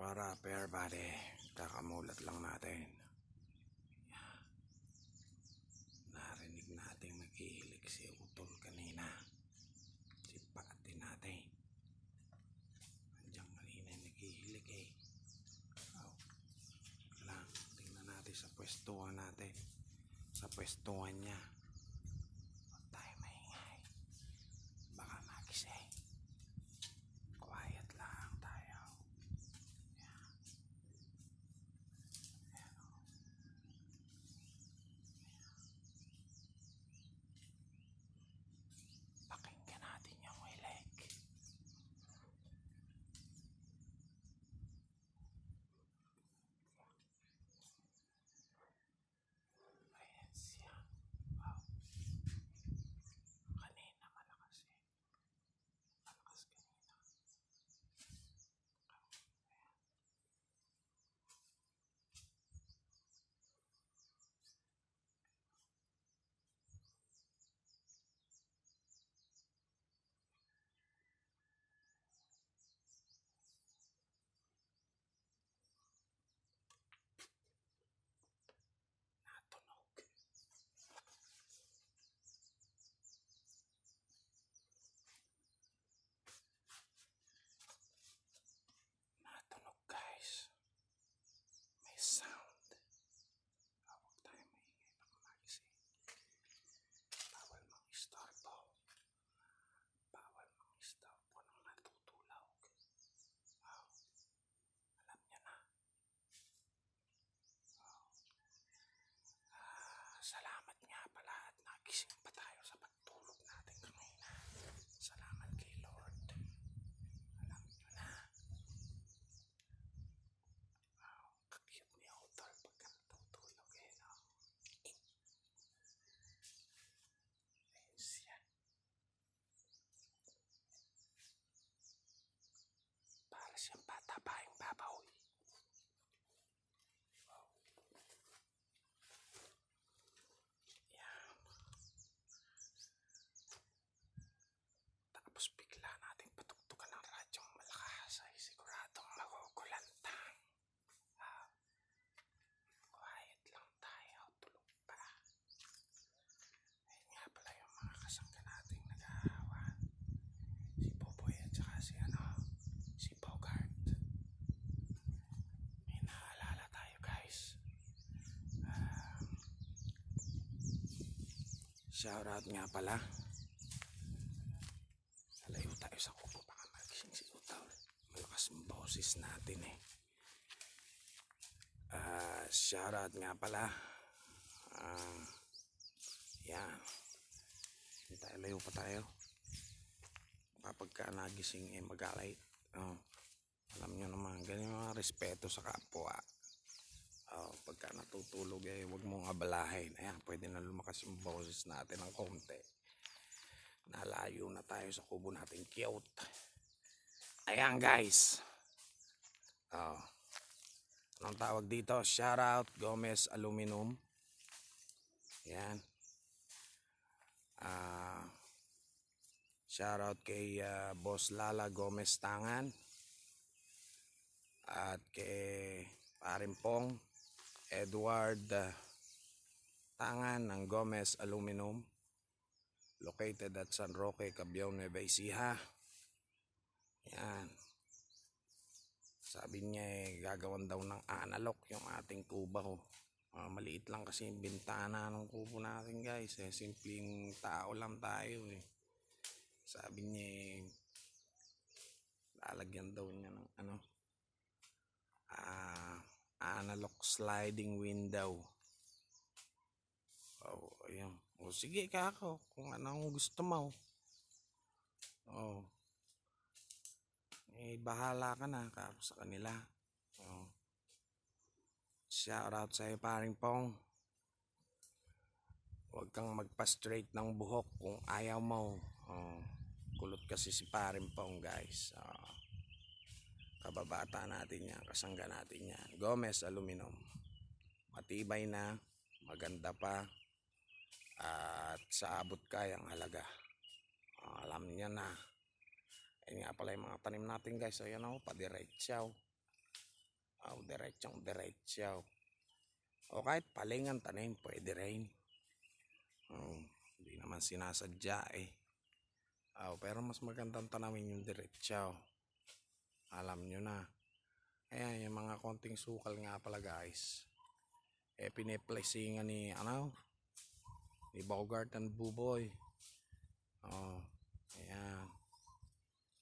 Wara, fair body. Kakamulat lang natin. Narinig natin nakihilig si Utol kanina. Sipatin natin. Andiyan kanina nakihilig eh. Oh. Lang, tingnan natin sa pwestuhan natin. Sa pwestuhan niya. Siya patapain babaw. Shoutout nga pala. Salayo tayo sa kubo. Baka magising si Utaw. Malakas ang boses natin eh. Uh, shoutout nga pala. Uh, yan. Hindi tayo layo pa tayo. Kapag ka nagising eh magalay. Oh. Uh, alam nyo naman, ganyan mga respeto sa kapwa uh, pagka natutulog eh huwag mong abalahin ayan pwede na lumakas yung boses natin ng konti nalayo na tayo sa kubo natin cute ayan guys oh, uh, anong tawag dito Shoutout, Gomez Aluminum ayan ah uh, shout kay uh, Boss Lala Gomez Tangan at kay Parin Pong Edward uh, Tangan ng Gomez Aluminum located at San Roque, Cabiao, Nueva Ecija. Yan. Sabi niya eh, gagawan daw ng analog yung ating kubo Uh, maliit lang kasi yung bintana ng kubo natin guys. Eh, simpleng tao lang tayo eh. Sabi niya eh, lalagyan daw niya ng ano, ah, analog sliding window oh ayun o oh, sige ka ako kung anong gusto mo oh eh bahala ka na kako sa kanila oh shout out sa iyo paring pong huwag kang magpa-straight ng buhok kung ayaw mo oh kulot kasi si paring pong guys oh kababata natin yan, kasangga natin yan. Gomez Aluminum. Matibay na, maganda pa, at sa abot kayang halaga. Uh, alam niya na. Ayan eh, nga pala yung mga tanim natin guys. So yan ako, oh, padiretsaw. Oh, diretsyong diretsaw. O oh, kahit palingan tanim, pwede rin. Hmm, hindi naman sinasadya eh. Oh, pero mas magandang tanawin yung diretsaw alam nyo na ayan yung mga konting sukal nga pala guys eh pineplacingan ni ano ni Bogart and Buboy oh ayan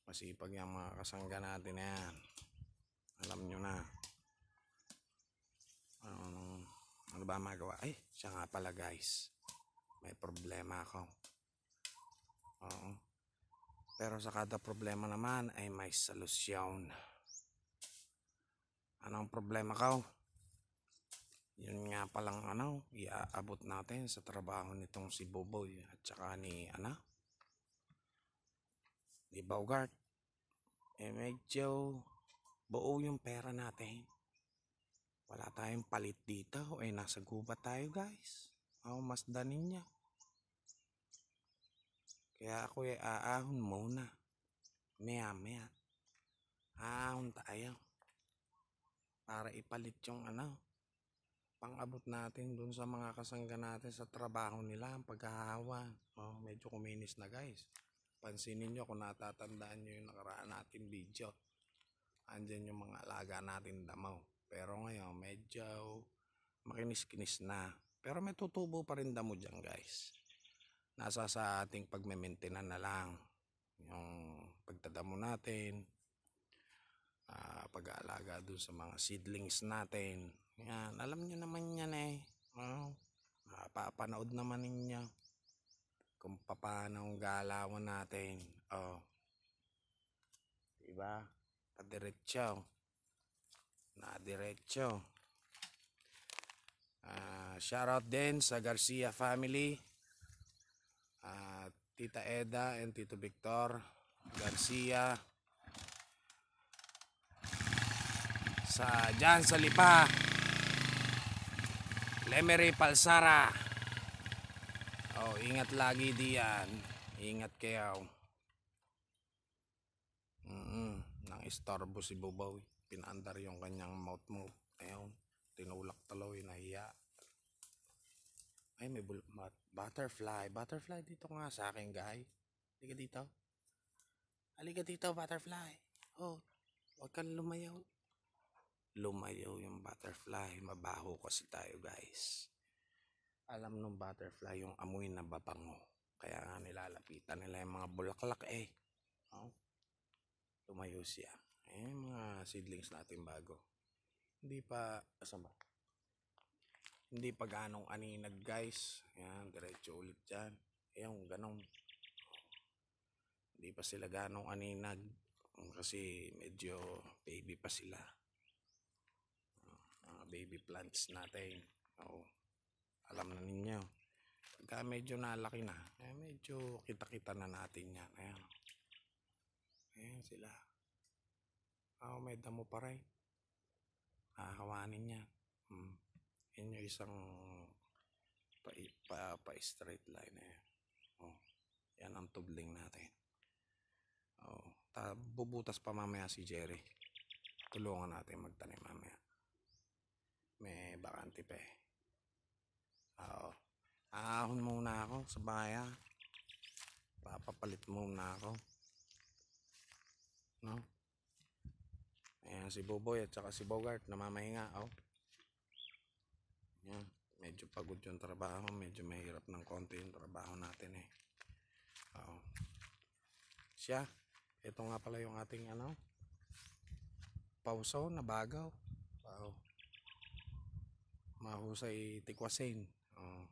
masipag yung mga kasangga natin ayan alam nyo na um, ano ba magawa eh siya nga pala guys may problema ako oo pero sa kada problema naman ay may solusyon. Anong problema ka? Yun nga palang ano, iaabot natin sa trabaho nitong si Boboy at saka ni Ana. Ni Bogart. Eh medyo buo yung pera natin. Wala tayong palit dito. Eh nasa gubat tayo guys. Ako mas danin niya. Kaya ako ay aahon muna. Maya maya. Aahon tayo. Para ipalit yung ano. Pangabot natin dun sa mga kasangga natin sa trabaho nila. Ang paghahawa. Oh, medyo kuminis na guys. Pansinin nyo kung natatandaan nyo yung nakaraan natin video. Andyan yung mga alaga natin damaw. Pero ngayon medyo makinis-kinis na. Pero may tutubo pa rin damo dyan guys nasa sa ating pagme-maintain na lang yung pagtadamo natin uh, pag-aalaga dun sa mga seedlings natin yan alam nyo naman yan eh uh, hmm? papanood naman ninyo kung paano ang galawan natin oh diba padiretso na diretso uh, ah, shout din sa Garcia family uh, Tita Eda and Tito Victor Garcia sa Jan Salipa Lemery Palsara oh ingat lagi diyan ingat kayo mm -mm. nang istorbo si Bubaw pinaandar yung kanyang mouth move ayun tinulak talaw nahiya ay, may bul- butterfly. Butterfly dito nga sa akin, guy. Halika dito. Halika dito, butterfly. Oh, huwag kang lumayaw. Lumayaw yung butterfly. Mabaho kasi tayo, guys. Alam nung butterfly yung amoy na babango. Kaya nga nilalapitan nila yung mga bulaklak eh. Oh, lumayo siya. Eh, mga seedlings natin bago. Hindi pa, asan ba? hindi pa ganong aninag guys ayan diretso ulit dyan ayan ganong hindi pa sila ganong aninag kasi medyo baby pa sila ah, mga baby plants natin oh, alam na ninyo pagka medyo nalaki na eh, medyo kita kita na natin yan ayan ayan sila oh, may damo pa rin hahawanin yan hmm yun yung isang pa, pa, pa straight line na yan. Oh, yan ang tubling natin. Oh, ta, bubutas pa mamaya si Jerry. Tulungan natin magtanim mamaya. May bakante pa eh. oh, Aahon muna ako sa baya. Ah. Papapalit muna ako. No? Ayan si Boboy at saka si Bogart namamahinga. Oh. Yan. Medyo pagod yung trabaho. Medyo mahirap ng konti yung trabaho natin eh. Oo. Siya. Ito nga pala yung ating ano. pauso na bagaw. Oo. Mahusay tikwasin. Oo.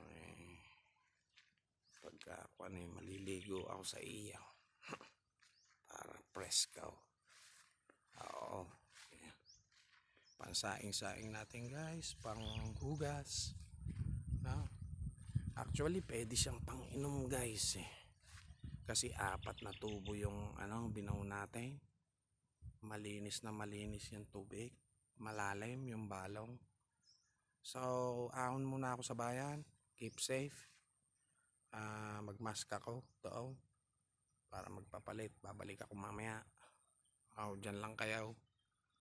Ay. Pagka ako ano, eh, maliligo ako sa iyo. Para fresh ka. Oh. pansaing-saing natin guys panghugas no? actually pwede siyang panginom guys eh. kasi apat na tubo yung anong binaw natin malinis na malinis yung tubig malalim yung balong so ahon muna ako sa bayan keep safe uh, magmask ako doon para magpapalit babalik ako mamaya aw oh, dyan lang kayo